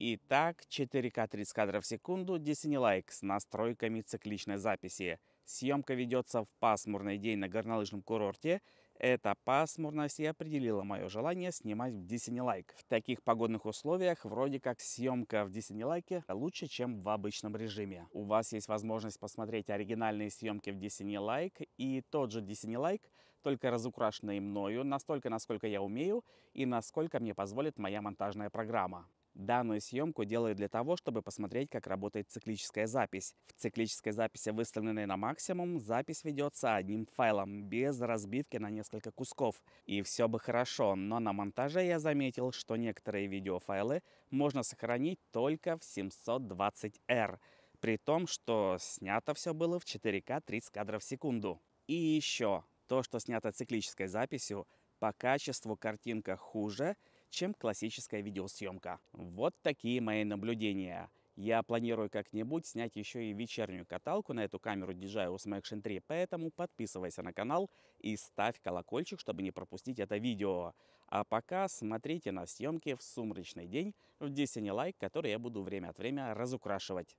Итак, 4К 30 кадров в секунду, 10 лайк с настройками цикличной записи. Съемка ведется в пасмурный день на горнолыжном курорте. Эта пасмурность и определила мое желание снимать в Диснейлайк. В таких погодных условиях вроде как съемка в Диснейлайке лучше, чем в обычном режиме. У вас есть возможность посмотреть оригинальные съемки в Диснейлайк и тот же Диснейлайк, только разукрашенный мною, настолько, насколько я умею и насколько мне позволит моя монтажная программа. Данную съемку делаю для того, чтобы посмотреть, как работает циклическая запись. В циклической записи, выставленной на максимум, запись ведется одним файлом, без разбивки на несколько кусков. И все бы хорошо, но на монтаже я заметил, что некоторые видеофайлы можно сохранить только в 720R, при том, что снято все было в 4К 30 кадров в секунду. И еще, то, что снято циклической записью, по качеству картинка хуже, чем классическая видеосъемка. Вот такие мои наблюдения. Я планирую как-нибудь снять еще и вечернюю каталку на эту камеру DJI Osmo Action 3, поэтому подписывайся на канал и ставь колокольчик, чтобы не пропустить это видео. А пока смотрите на съемки в сумрачный день в Disney Like, который я буду время от времени разукрашивать.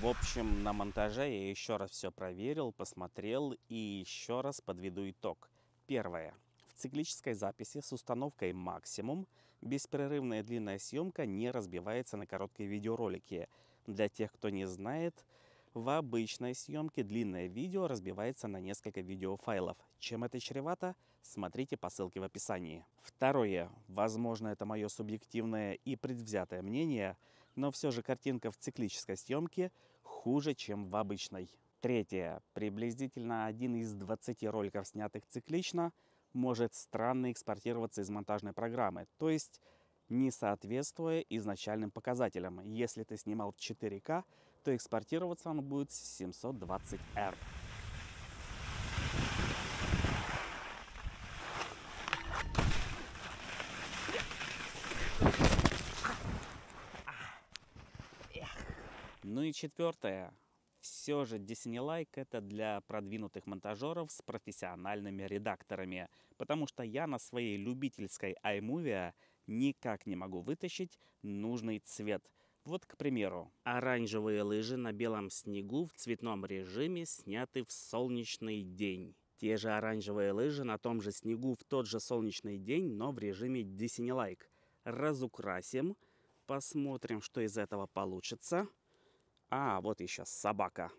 В общем, на монтаже я еще раз все проверил, посмотрел и еще раз подведу итог. Первое. В циклической записи с установкой максимум беспрерывная длинная съемка не разбивается на короткие видеоролики. Для тех, кто не знает, в обычной съемке длинное видео разбивается на несколько видеофайлов. Чем это чревато, смотрите по ссылке в описании. Второе, возможно это мое субъективное и предвзятое мнение, но все же картинка в циклической съемке хуже, чем в обычной. Третье. Приблизительно один из 20 роликов, снятых циклично, может странно экспортироваться из монтажной программы, то есть не соответствуя изначальным показателям. Если ты снимал в 4К, то экспортироваться он будет с 720R. Yeah. Ну и четвертое. Все же Disney-like это для продвинутых монтажеров с профессиональными редакторами, потому что я на своей любительской iMovie никак не могу вытащить нужный цвет. Вот, к примеру, оранжевые лыжи на белом снегу в цветном режиме сняты в солнечный день. Те же оранжевые лыжи на том же снегу в тот же солнечный день, но в режиме Disney-like. Разукрасим, посмотрим, что из этого получится. А, вот еще собака.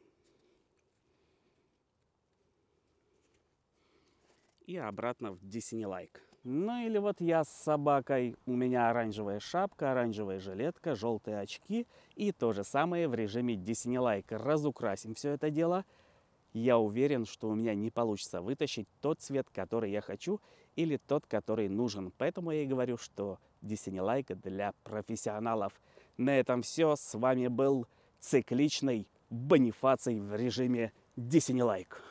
И обратно в Диснейлайк. Ну или вот я с собакой. У меня оранжевая шапка, оранжевая жилетка, желтые очки. И то же самое в режиме Диснейлайк. Разукрасим все это дело. Я уверен, что у меня не получится вытащить тот цвет, который я хочу, или тот, который нужен. Поэтому я и говорю, что Диснейлайк для профессионалов. На этом все. С вами был цикличной бонифаций в режиме Десенилайк.